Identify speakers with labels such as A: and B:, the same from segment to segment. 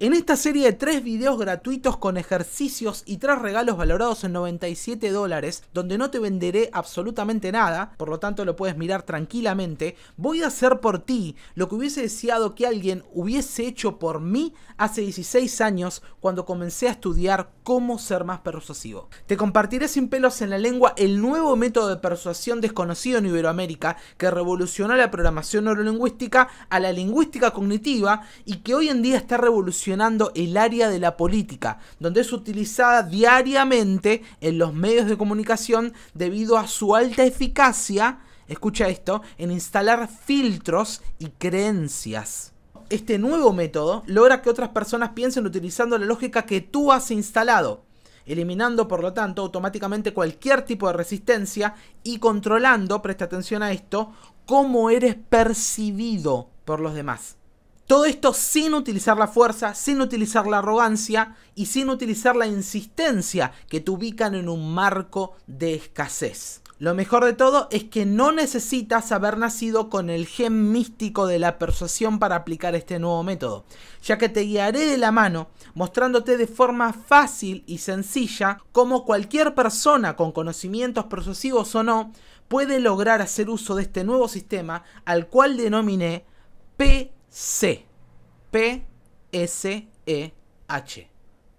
A: En esta serie de tres videos gratuitos con ejercicios y tres regalos valorados en 97 dólares, donde no te venderé absolutamente nada, por lo tanto lo puedes mirar tranquilamente, voy a hacer por ti lo que hubiese deseado que alguien hubiese hecho por mí hace 16 años cuando comencé a estudiar cómo ser más persuasivo. Te compartiré sin pelos en la lengua el nuevo método de persuasión desconocido en Iberoamérica que revolucionó la programación neurolingüística a la lingüística cognitiva y que hoy en día está revolucionando el área de la política, donde es utilizada diariamente en los medios de comunicación debido a su alta eficacia, escucha esto, en instalar filtros y creencias este nuevo método logra que otras personas piensen utilizando la lógica que tú has instalado, eliminando por lo tanto automáticamente cualquier tipo de resistencia y controlando, presta atención a esto, cómo eres percibido por los demás. Todo esto sin utilizar la fuerza, sin utilizar la arrogancia y sin utilizar la insistencia que te ubican en un marco de escasez. Lo mejor de todo es que no necesitas haber nacido con el gen místico de la persuasión para aplicar este nuevo método, ya que te guiaré de la mano mostrándote de forma fácil y sencilla cómo cualquier persona con conocimientos persuasivos o no puede lograr hacer uso de este nuevo sistema al cual denominé P C. P-S-E-H.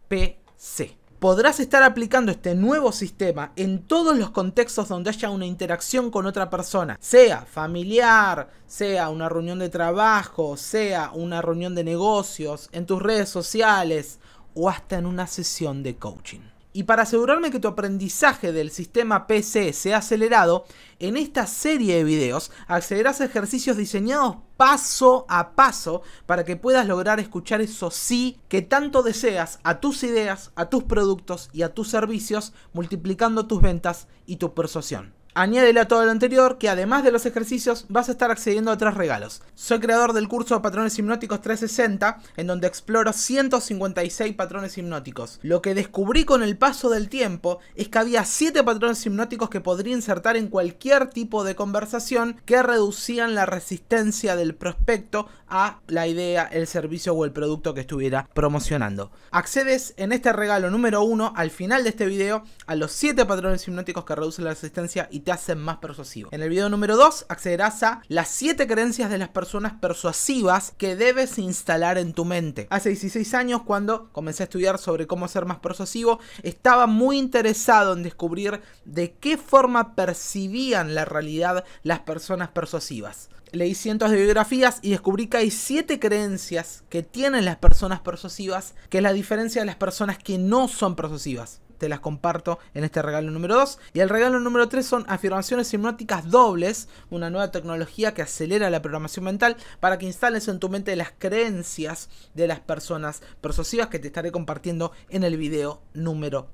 A: p c Podrás estar aplicando este nuevo sistema en todos los contextos donde haya una interacción con otra persona, sea familiar, sea una reunión de trabajo, sea una reunión de negocios, en tus redes sociales o hasta en una sesión de coaching. Y para asegurarme que tu aprendizaje del sistema PC sea acelerado, en esta serie de videos accederás a ejercicios diseñados paso a paso para que puedas lograr escuchar eso sí que tanto deseas a tus ideas, a tus productos y a tus servicios, multiplicando tus ventas y tu persuasión. Añádele a todo lo anterior que además de los ejercicios vas a estar accediendo a tres regalos. Soy creador del curso de Patrones Hipnóticos 360, en donde exploro 156 patrones hipnóticos. Lo que descubrí con el paso del tiempo es que había 7 patrones hipnóticos que podría insertar en cualquier tipo de conversación que reducían la resistencia del prospecto a la idea, el servicio o el producto que estuviera promocionando. Accedes en este regalo número 1 al final de este video a los 7 patrones hipnóticos que reducen la resistencia y te hacen más persuasivo. En el video número 2 accederás a las 7 creencias de las personas persuasivas que debes instalar en tu mente. Hace 16 años cuando comencé a estudiar sobre cómo ser más persuasivo, estaba muy interesado en descubrir de qué forma percibían la realidad las personas persuasivas leí cientos de biografías y descubrí que hay siete creencias que tienen las personas persuasivas, que es la diferencia de las personas que no son persuasivas. Te las comparto en este regalo número 2. Y el regalo número 3 son afirmaciones hipnóticas dobles, una nueva tecnología que acelera la programación mental para que instales en tu mente las creencias de las personas persuasivas que te estaré compartiendo en el video número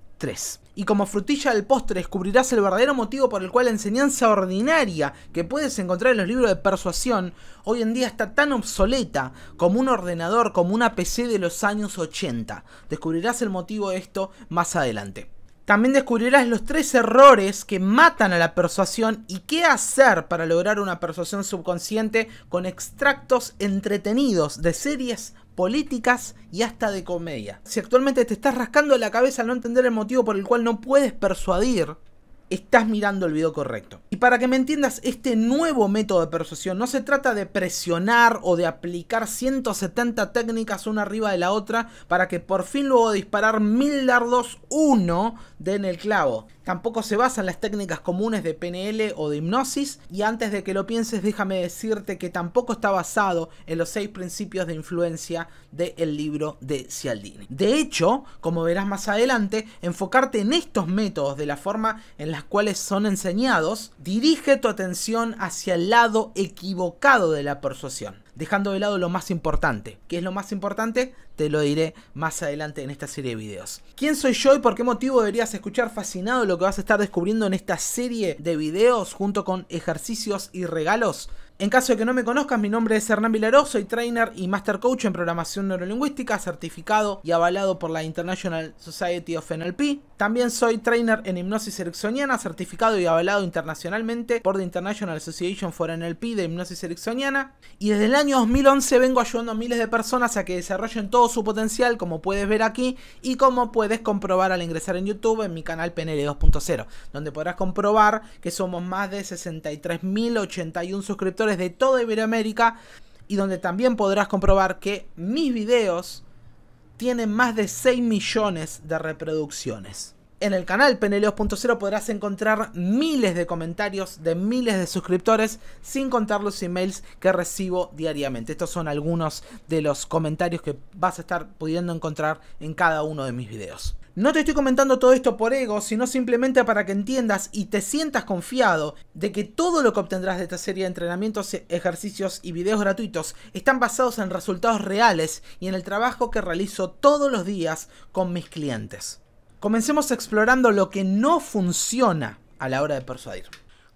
A: y como frutilla del postre descubrirás el verdadero motivo por el cual la enseñanza ordinaria que puedes encontrar en los libros de persuasión hoy en día está tan obsoleta como un ordenador, como una PC de los años 80. Descubrirás el motivo de esto más adelante. También descubrirás los tres errores que matan a la persuasión y qué hacer para lograr una persuasión subconsciente con extractos entretenidos de series, políticas y hasta de comedia. Si actualmente te estás rascando la cabeza al no entender el motivo por el cual no puedes persuadir, estás mirando el video correcto. Y para que me entiendas, este nuevo método de persuasión no se trata de presionar o de aplicar 170 técnicas una arriba de la otra para que por fin luego disparar mil dardos uno den el clavo. Tampoco se basa en las técnicas comunes de PNL o de hipnosis. Y antes de que lo pienses, déjame decirte que tampoco está basado en los seis principios de influencia del libro de Cialdini. De hecho, como verás más adelante, enfocarte en estos métodos de la forma en las cuales son enseñados dirige tu atención hacia el lado equivocado de la persuasión dejando de lado lo más importante. ¿Qué es lo más importante? Te lo diré más adelante en esta serie de videos. ¿Quién soy yo y por qué motivo deberías escuchar fascinado lo que vas a estar descubriendo en esta serie de videos junto con ejercicios y regalos? En caso de que no me conozcas, mi nombre es Hernán Vilaró, soy trainer y master coach en programación neurolingüística, certificado y avalado por la International Society of NLP. También soy trainer en hipnosis ericksoniana, certificado y avalado internacionalmente por The International Association for NLP de hipnosis ericksoniana. Y desde el año 2011 vengo ayudando a miles de personas a que desarrollen todo su potencial, como puedes ver aquí y como puedes comprobar al ingresar en YouTube en mi canal PNL 2.0, donde podrás comprobar que somos más de 63.081 suscriptores de toda Iberoamérica y donde también podrás comprobar que mis videos tienen más de 6 millones de reproducciones. En el canal PNL podrás encontrar miles de comentarios de miles de suscriptores, sin contar los emails que recibo diariamente. Estos son algunos de los comentarios que vas a estar pudiendo encontrar en cada uno de mis videos. No te estoy comentando todo esto por ego, sino simplemente para que entiendas y te sientas confiado de que todo lo que obtendrás de esta serie de entrenamientos, ejercicios y videos gratuitos están basados en resultados reales y en el trabajo que realizo todos los días con mis clientes. Comencemos explorando lo que no funciona a la hora de persuadir.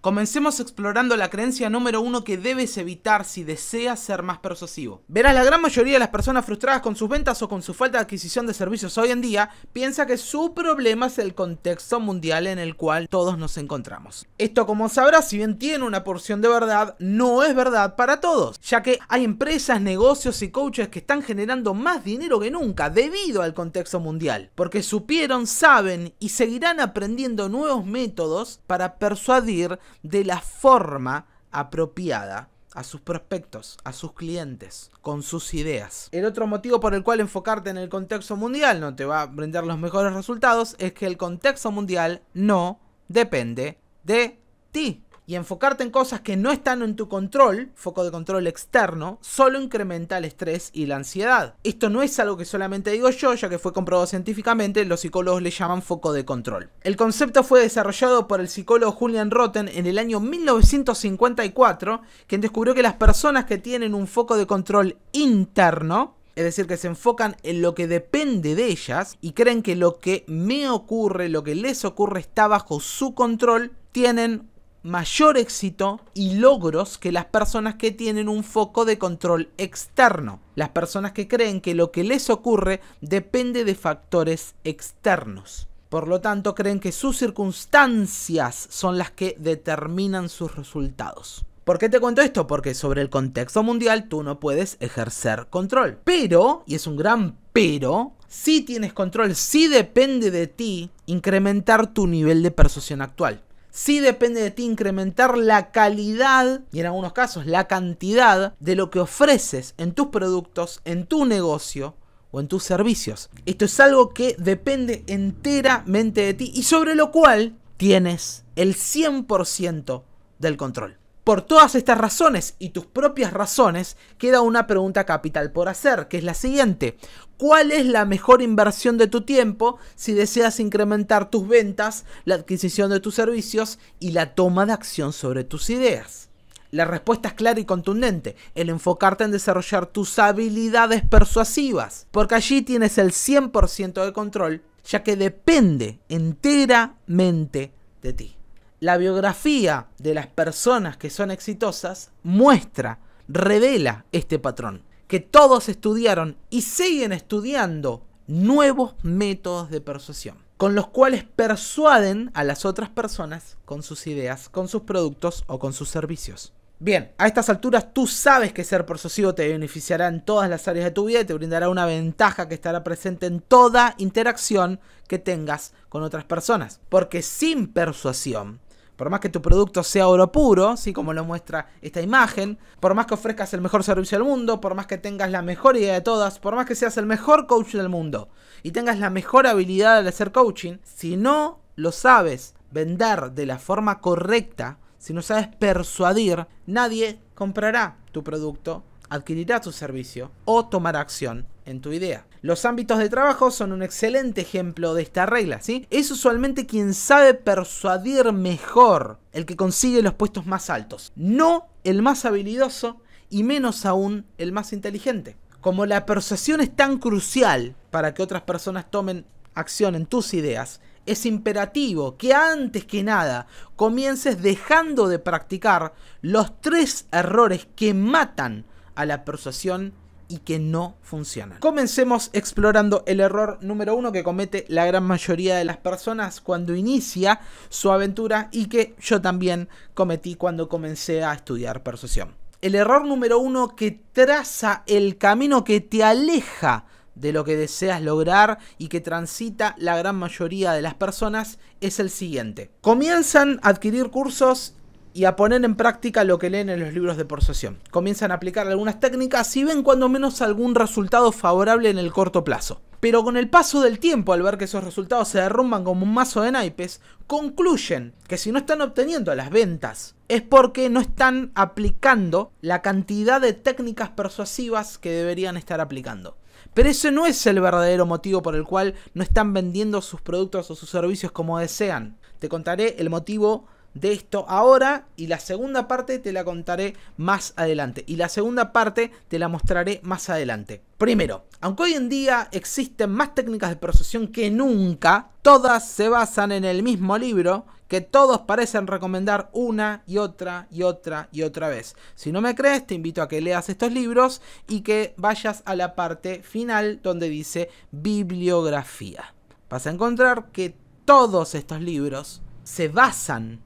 A: Comencemos explorando la creencia número uno que debes evitar si deseas ser más persuasivo. Verás, la gran mayoría de las personas frustradas con sus ventas o con su falta de adquisición de servicios hoy en día piensa que su problema es el contexto mundial en el cual todos nos encontramos. Esto, como sabrás, si bien tiene una porción de verdad, no es verdad para todos, ya que hay empresas, negocios y coaches que están generando más dinero que nunca debido al contexto mundial, porque supieron, saben y seguirán aprendiendo nuevos métodos para persuadir de la forma apropiada a sus prospectos, a sus clientes, con sus ideas. El otro motivo por el cual enfocarte en el contexto mundial no te va a brindar los mejores resultados es que el contexto mundial no depende de ti y enfocarte en cosas que no están en tu control, foco de control externo, solo incrementa el estrés y la ansiedad. Esto no es algo que solamente digo yo, ya que fue comprobado científicamente, los psicólogos le llaman foco de control. El concepto fue desarrollado por el psicólogo Julian Rotten en el año 1954, quien descubrió que las personas que tienen un foco de control interno, es decir, que se enfocan en lo que depende de ellas y creen que lo que me ocurre, lo que les ocurre está bajo su control, tienen mayor éxito y logros que las personas que tienen un foco de control externo, las personas que creen que lo que les ocurre depende de factores externos. Por lo tanto, creen que sus circunstancias son las que determinan sus resultados. ¿Por qué te cuento esto? Porque sobre el contexto mundial tú no puedes ejercer control. Pero, y es un gran pero, si tienes control, si sí depende de ti incrementar tu nivel de persuasión actual. Sí depende de ti incrementar la calidad y en algunos casos la cantidad de lo que ofreces en tus productos, en tu negocio o en tus servicios. Esto es algo que depende enteramente de ti y sobre lo cual tienes el 100% del control. Por todas estas razones y tus propias razones, queda una pregunta capital por hacer, que es la siguiente. ¿Cuál es la mejor inversión de tu tiempo si deseas incrementar tus ventas, la adquisición de tus servicios y la toma de acción sobre tus ideas? La respuesta es clara y contundente, el enfocarte en desarrollar tus habilidades persuasivas, porque allí tienes el 100% de control, ya que depende enteramente de ti la biografía de las personas que son exitosas muestra, revela este patrón, que todos estudiaron y siguen estudiando nuevos métodos de persuasión, con los cuales persuaden a las otras personas con sus ideas, con sus productos o con sus servicios. Bien, a estas alturas tú sabes que ser persuasivo te beneficiará en todas las áreas de tu vida y te brindará una ventaja que estará presente en toda interacción que tengas con otras personas. Porque sin persuasión por más que tu producto sea oro puro, ¿sí? como lo muestra esta imagen, por más que ofrezcas el mejor servicio del mundo, por más que tengas la mejor idea de todas, por más que seas el mejor coach del mundo y tengas la mejor habilidad de hacer coaching, si no lo sabes vender de la forma correcta, si no sabes persuadir, nadie comprará tu producto adquirirá tu servicio o tomará acción en tu idea. Los ámbitos de trabajo son un excelente ejemplo de esta regla, ¿sí? Es usualmente quien sabe persuadir mejor el que consigue los puestos más altos, no el más habilidoso y menos aún el más inteligente. Como la persuasión es tan crucial para que otras personas tomen acción en tus ideas, es imperativo que antes que nada comiences dejando de practicar los tres errores que matan a la persuasión y que no funcionan. Comencemos explorando el error número uno que comete la gran mayoría de las personas cuando inicia su aventura y que yo también cometí cuando comencé a estudiar persuasión. El error número uno que traza el camino que te aleja de lo que deseas lograr y que transita la gran mayoría de las personas es el siguiente. Comienzan a adquirir cursos y a poner en práctica lo que leen en los libros de persuasión. Comienzan a aplicar algunas técnicas y ven cuando menos algún resultado favorable en el corto plazo. Pero con el paso del tiempo, al ver que esos resultados se derrumban como un mazo de naipes, concluyen que si no están obteniendo las ventas, es porque no están aplicando la cantidad de técnicas persuasivas que deberían estar aplicando. Pero ese no es el verdadero motivo por el cual no están vendiendo sus productos o sus servicios como desean. Te contaré el motivo de esto ahora y la segunda parte te la contaré más adelante. Y la segunda parte te la mostraré más adelante. Primero, aunque hoy en día existen más técnicas de procesión que nunca, todas se basan en el mismo libro que todos parecen recomendar una y otra y otra y otra vez. Si no me crees, te invito a que leas estos libros y que vayas a la parte final donde dice bibliografía. Vas a encontrar que todos estos libros se basan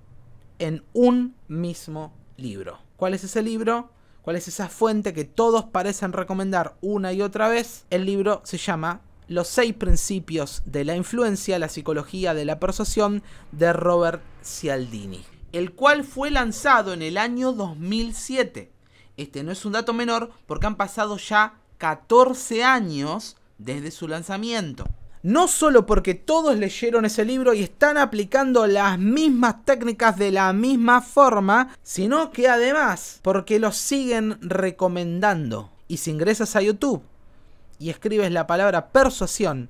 A: en un mismo libro. ¿Cuál es ese libro? ¿Cuál es esa fuente que todos parecen recomendar una y otra vez? El libro se llama Los seis principios de la influencia, la psicología de la persuasión de Robert Cialdini, el cual fue lanzado en el año 2007. Este no es un dato menor porque han pasado ya 14 años desde su lanzamiento no solo porque todos leyeron ese libro y están aplicando las mismas técnicas de la misma forma, sino que además porque lo siguen recomendando. Y si ingresas a YouTube y escribes la palabra persuasión,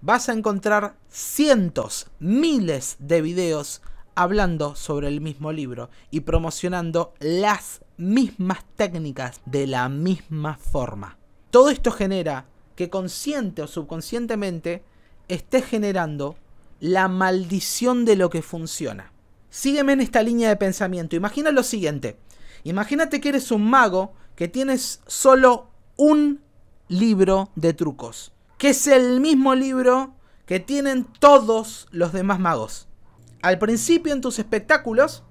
A: vas a encontrar cientos, miles de videos hablando sobre el mismo libro y promocionando las mismas técnicas de la misma forma. Todo esto genera que consciente o subconscientemente esté generando la maldición de lo que funciona. Sígueme en esta línea de pensamiento. Imagina lo siguiente. Imagínate que eres un mago que tienes solo un libro de trucos, que es el mismo libro que tienen todos los demás magos. Al principio en tus espectáculos,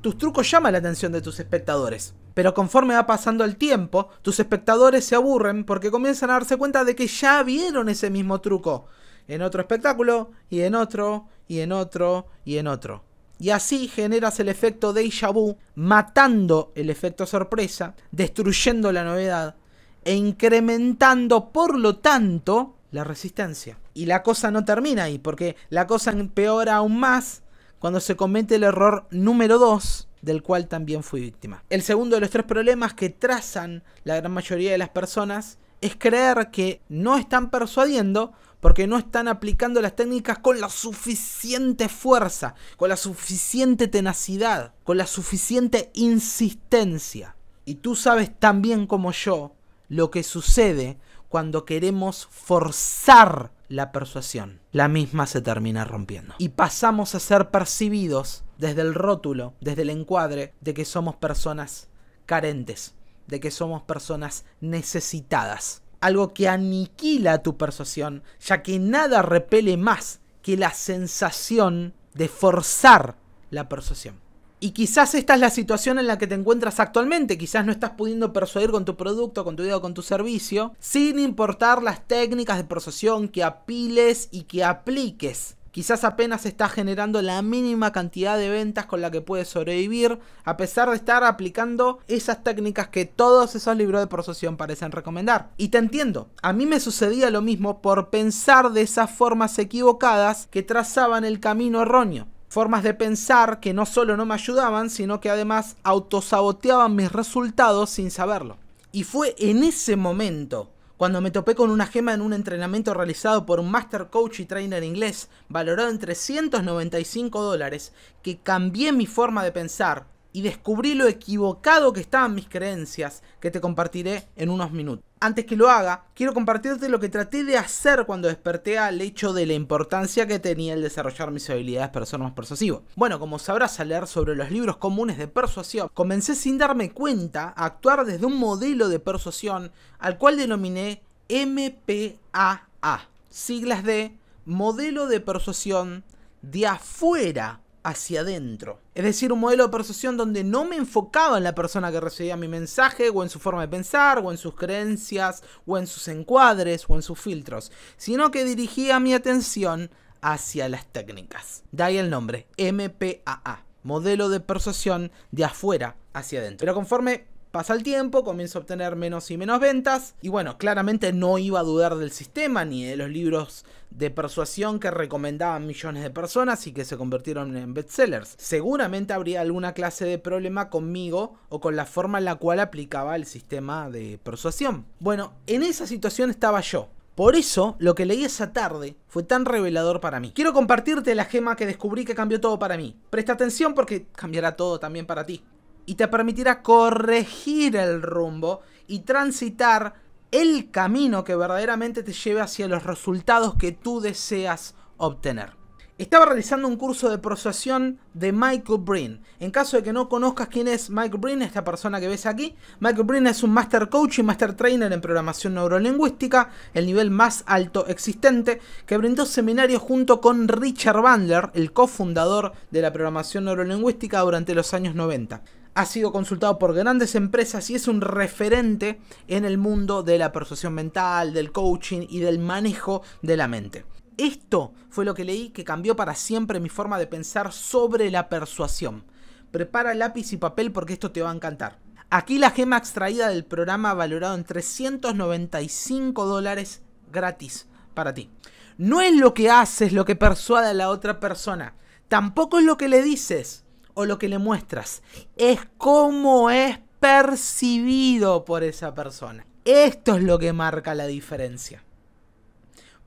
A: tus trucos llaman la atención de tus espectadores. Pero conforme va pasando el tiempo, tus espectadores se aburren porque comienzan a darse cuenta de que ya vieron ese mismo truco en otro espectáculo, y en otro, y en otro, y en otro. Y así generas el efecto déjà vu, matando el efecto sorpresa, destruyendo la novedad e incrementando, por lo tanto, la resistencia. Y la cosa no termina ahí, porque la cosa empeora aún más cuando se comete el error número 2, del cual también fui víctima. El segundo de los tres problemas que trazan la gran mayoría de las personas es creer que no están persuadiendo porque no están aplicando las técnicas con la suficiente fuerza, con la suficiente tenacidad, con la suficiente insistencia. Y tú sabes tan bien como yo lo que sucede cuando queremos forzar la persuasión. La misma se termina rompiendo. Y pasamos a ser percibidos desde el rótulo, desde el encuadre, de que somos personas carentes, de que somos personas necesitadas algo que aniquila tu persuasión, ya que nada repele más que la sensación de forzar la persuasión. Y quizás esta es la situación en la que te encuentras actualmente. Quizás no estás pudiendo persuadir con tu producto, con tu idea o con tu servicio, sin importar las técnicas de persuasión que apiles y que apliques. Quizás apenas está generando la mínima cantidad de ventas con la que puede sobrevivir, a pesar de estar aplicando esas técnicas que todos esos libros de procesión parecen recomendar. Y te entiendo, a mí me sucedía lo mismo por pensar de esas formas equivocadas que trazaban el camino erróneo formas de pensar que no solo no me ayudaban, sino que además autosaboteaban mis resultados sin saberlo. Y fue en ese momento cuando me topé con una gema en un entrenamiento realizado por un master coach y trainer inglés, valorado en 395 dólares, que cambié mi forma de pensar, y descubrí lo equivocado que estaban mis creencias, que te compartiré en unos minutos. Antes que lo haga, quiero compartirte lo que traté de hacer cuando desperté al hecho de la importancia que tenía el desarrollar mis habilidades para ser más persuasivo. Bueno, como sabrás al leer sobre los libros comunes de persuasión, comencé sin darme cuenta a actuar desde un modelo de persuasión al cual denominé MPAA, siglas de Modelo de Persuasión de afuera hacia adentro. Es decir, un modelo de persuasión donde no me enfocaba en la persona que recibía mi mensaje, o en su forma de pensar, o en sus creencias, o en sus encuadres, o en sus filtros, sino que dirigía mi atención hacia las técnicas. De ahí el nombre, MPAA, modelo de persuasión de afuera hacia adentro. Pero conforme Pasa el tiempo, comienzo a obtener menos y menos ventas y bueno, claramente no iba a dudar del sistema ni de los libros de persuasión que recomendaban millones de personas y que se convirtieron en bestsellers. Seguramente habría alguna clase de problema conmigo o con la forma en la cual aplicaba el sistema de persuasión. Bueno, en esa situación estaba yo. Por eso, lo que leí esa tarde fue tan revelador para mí. Quiero compartirte la gema que descubrí que cambió todo para mí. Presta atención porque cambiará todo también para ti y te permitirá corregir el rumbo y transitar el camino que verdaderamente te lleve hacia los resultados que tú deseas obtener. Estaba realizando un curso de procesión de Michael Breen. En caso de que no conozcas quién es Michael Breen, esta persona que ves aquí, Michael Breen es un Master Coach y Master Trainer en programación neurolingüística, el nivel más alto existente, que brindó seminarios junto con Richard Bandler, el cofundador de la programación neurolingüística durante los años 90 ha sido consultado por grandes empresas y es un referente en el mundo de la persuasión mental, del coaching y del manejo de la mente. Esto fue lo que leí que cambió para siempre mi forma de pensar sobre la persuasión. Prepara lápiz y papel porque esto te va a encantar. Aquí la gema extraída del programa valorado en 395 dólares gratis para ti. No es lo que haces lo que persuade a la otra persona. Tampoco es lo que le dices o lo que le muestras, es cómo es percibido por esa persona. Esto es lo que marca la diferencia.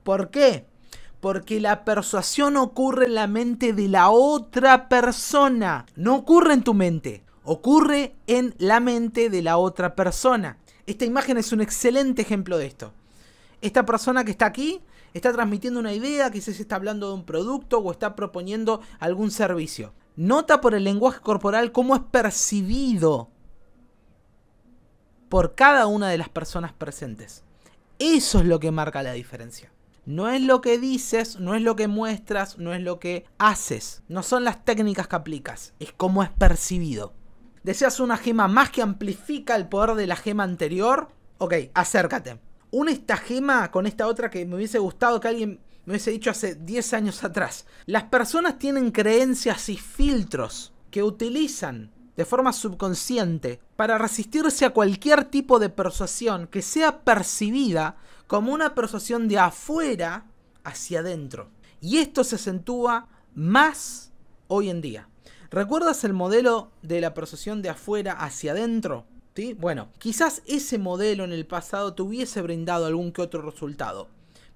A: ¿Por qué? Porque la persuasión ocurre en la mente de la otra persona. No ocurre en tu mente, ocurre en la mente de la otra persona. Esta imagen es un excelente ejemplo de esto. Esta persona que está aquí está transmitiendo una idea, quizás está hablando de un producto o está proponiendo algún servicio. Nota por el lenguaje corporal cómo es percibido por cada una de las personas presentes. Eso es lo que marca la diferencia. No es lo que dices, no es lo que muestras, no es lo que haces. No son las técnicas que aplicas, es cómo es percibido. ¿Deseas una gema más que amplifica el poder de la gema anterior? Ok, acércate. Una esta gema con esta otra que me hubiese gustado que alguien me hubiese dicho hace 10 años atrás. Las personas tienen creencias y filtros que utilizan de forma subconsciente para resistirse a cualquier tipo de persuasión que sea percibida como una persuasión de afuera hacia adentro. Y esto se acentúa más hoy en día. ¿Recuerdas el modelo de la persuasión de afuera hacia adentro? ¿Sí? Bueno, quizás ese modelo en el pasado te hubiese brindado algún que otro resultado,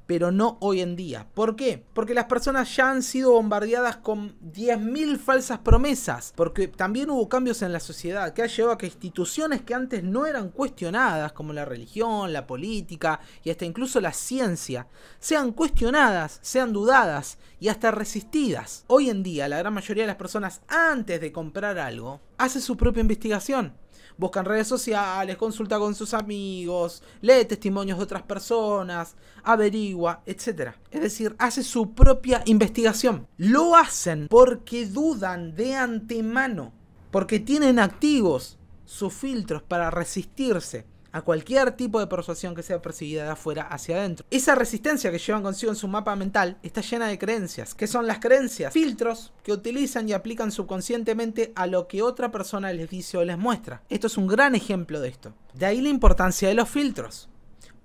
A: pero no hoy en día. ¿Por qué? Porque las personas ya han sido bombardeadas con 10.000 falsas promesas, porque también hubo cambios en la sociedad que ha llevado a que instituciones que antes no eran cuestionadas, como la religión, la política y hasta incluso la ciencia, sean cuestionadas, sean dudadas y hasta resistidas. Hoy en día la gran mayoría de las personas antes de comprar algo, hace su propia investigación. Busca en redes sociales, consulta con sus amigos, lee testimonios de otras personas, averigua, etc. Es decir, hace su propia investigación. Lo hacen porque dudan de antemano, porque tienen activos sus filtros para resistirse a cualquier tipo de persuasión que sea percibida de afuera hacia adentro. Esa resistencia que llevan consigo en su mapa mental está llena de creencias. ¿Qué son las creencias? Filtros que utilizan y aplican subconscientemente a lo que otra persona les dice o les muestra. Esto es un gran ejemplo de esto. De ahí la importancia de los filtros.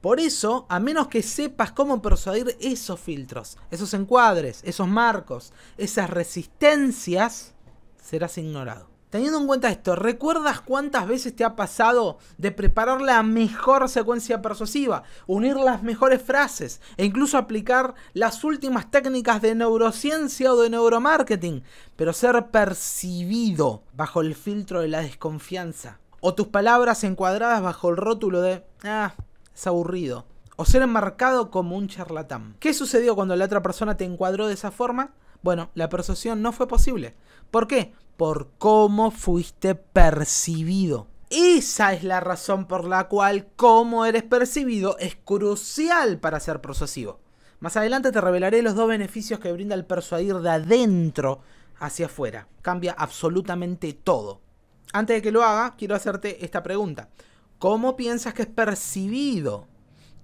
A: Por eso, a menos que sepas cómo persuadir esos filtros, esos encuadres, esos marcos, esas resistencias, serás ignorado. Teniendo en cuenta esto, ¿recuerdas cuántas veces te ha pasado de preparar la mejor secuencia persuasiva, unir las mejores frases e incluso aplicar las últimas técnicas de neurociencia o de neuromarketing, pero ser percibido bajo el filtro de la desconfianza? O tus palabras encuadradas bajo el rótulo de, ah, es aburrido. O ser enmarcado como un charlatán. ¿Qué sucedió cuando la otra persona te encuadró de esa forma? Bueno, la persuasión no fue posible. ¿Por qué? por cómo fuiste percibido. Esa es la razón por la cual cómo eres percibido es crucial para ser persuasivo. Más adelante te revelaré los dos beneficios que brinda el persuadir de adentro hacia afuera. Cambia absolutamente todo. Antes de que lo haga, quiero hacerte esta pregunta. ¿Cómo piensas que es percibido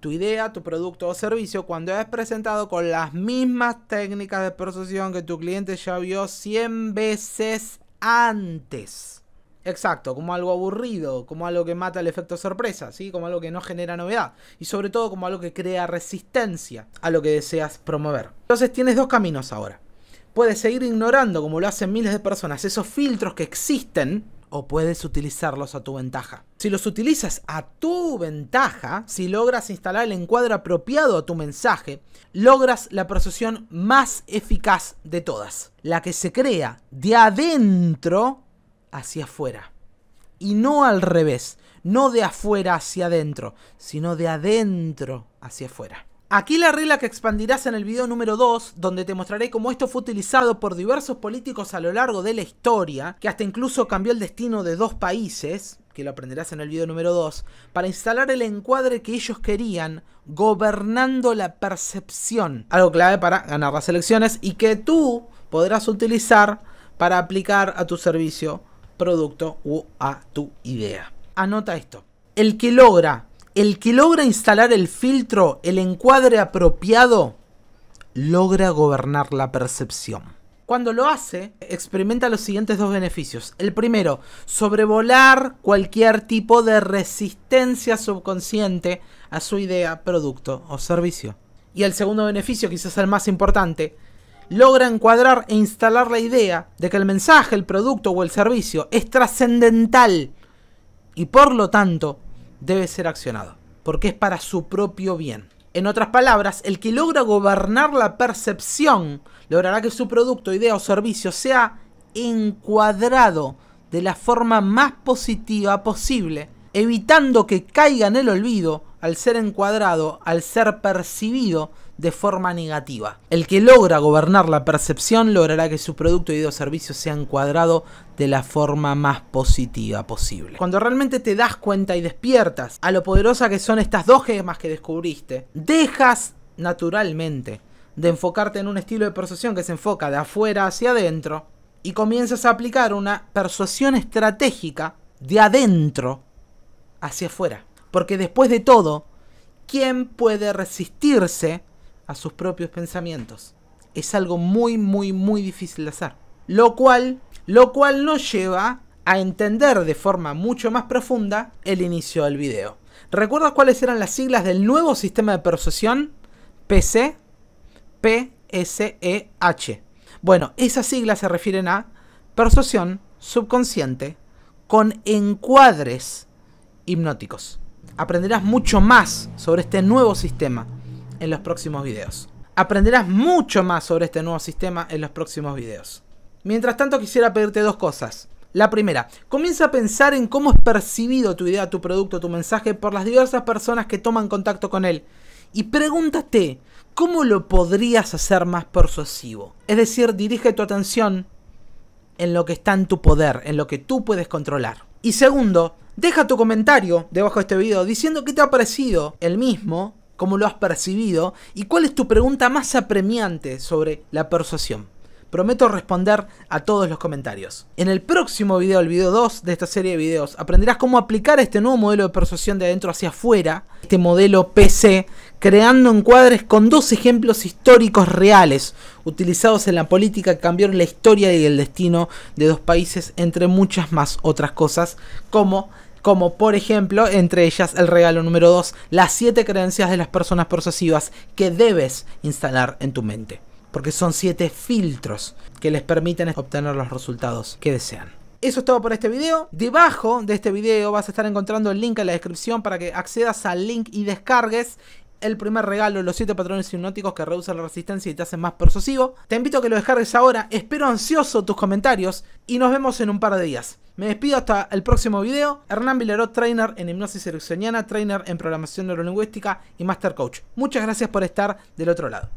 A: tu idea, tu producto o servicio cuando es presentado con las mismas técnicas de persuasión que tu cliente ya vio 100 veces antes. Exacto, como algo aburrido, como algo que mata el efecto sorpresa, ¿sí? como algo que no genera novedad y sobre todo como algo que crea resistencia a lo que deseas promover. Entonces tienes dos caminos ahora. Puedes seguir ignorando, como lo hacen miles de personas, esos filtros que existen o puedes utilizarlos a tu ventaja. Si los utilizas a tu ventaja, si logras instalar el encuadre apropiado a tu mensaje, logras la procesión más eficaz de todas, la que se crea de adentro hacia afuera. Y no al revés, no de afuera hacia adentro, sino de adentro hacia afuera. Aquí la regla que expandirás en el video número 2, donde te mostraré cómo esto fue utilizado por diversos políticos a lo largo de la historia, que hasta incluso cambió el destino de dos países, que lo aprenderás en el video número 2, para instalar el encuadre que ellos querían, gobernando la percepción. Algo clave para ganar las elecciones y que tú podrás utilizar para aplicar a tu servicio, producto o a tu idea. Anota esto. El que logra el que logra instalar el filtro, el encuadre apropiado, logra gobernar la percepción. Cuando lo hace, experimenta los siguientes dos beneficios. El primero, sobrevolar cualquier tipo de resistencia subconsciente a su idea, producto o servicio. Y el segundo beneficio, quizás el más importante, logra encuadrar e instalar la idea de que el mensaje, el producto o el servicio es trascendental y por lo tanto debe ser accionado, porque es para su propio bien. En otras palabras, el que logra gobernar la percepción logrará que su producto, idea o servicio sea encuadrado de la forma más positiva posible, evitando que caiga en el olvido al ser encuadrado, al ser percibido de forma negativa. El que logra gobernar la percepción logrará que su producto y o servicio sean encuadrado de la forma más positiva posible. Cuando realmente te das cuenta y despiertas a lo poderosa que son estas dos gemas que descubriste, dejas naturalmente de enfocarte en un estilo de persuasión que se enfoca de afuera hacia adentro y comienzas a aplicar una persuasión estratégica de adentro hacia afuera. Porque después de todo, ¿quién puede resistirse a sus propios pensamientos. Es algo muy, muy, muy difícil de hacer. Lo cual, lo cual nos lleva a entender de forma mucho más profunda el inicio del video. ¿Recuerdas cuáles eran las siglas del nuevo sistema de persuasión? PC, e, H Bueno, esas siglas se refieren a persuasión subconsciente con encuadres hipnóticos. Aprenderás mucho más sobre este nuevo sistema en los próximos videos. Aprenderás mucho más sobre este nuevo sistema en los próximos videos. Mientras tanto quisiera pedirte dos cosas. La primera, comienza a pensar en cómo es percibido tu idea, tu producto, tu mensaje por las diversas personas que toman contacto con él. Y pregúntate, ¿cómo lo podrías hacer más persuasivo? Es decir, dirige tu atención en lo que está en tu poder, en lo que tú puedes controlar. Y segundo, deja tu comentario debajo de este video diciendo qué te ha parecido el mismo cómo lo has percibido y cuál es tu pregunta más apremiante sobre la persuasión. Prometo responder a todos los comentarios. En el próximo video, el video 2 de esta serie de videos, aprenderás cómo aplicar este nuevo modelo de persuasión de adentro hacia afuera, este modelo PC, creando encuadres con dos ejemplos históricos reales, utilizados en la política que cambiaron la historia y el destino de dos países, entre muchas más otras cosas, como como por ejemplo, entre ellas el regalo número 2, las 7 creencias de las personas procesivas que debes instalar en tu mente, porque son 7 filtros que les permiten obtener los resultados que desean. Eso es todo por este video. Debajo de este video vas a estar encontrando el link en la descripción para que accedas al link y descargues el primer regalo, los 7 patrones hipnóticos que reducen la resistencia y te hacen más persuasivo. Te invito a que lo descargues ahora, espero ansioso tus comentarios y nos vemos en un par de días. Me despido hasta el próximo video. Hernán Villaró trainer en hipnosis ericksoniana, trainer en programación neurolingüística y master coach. Muchas gracias por estar del otro lado.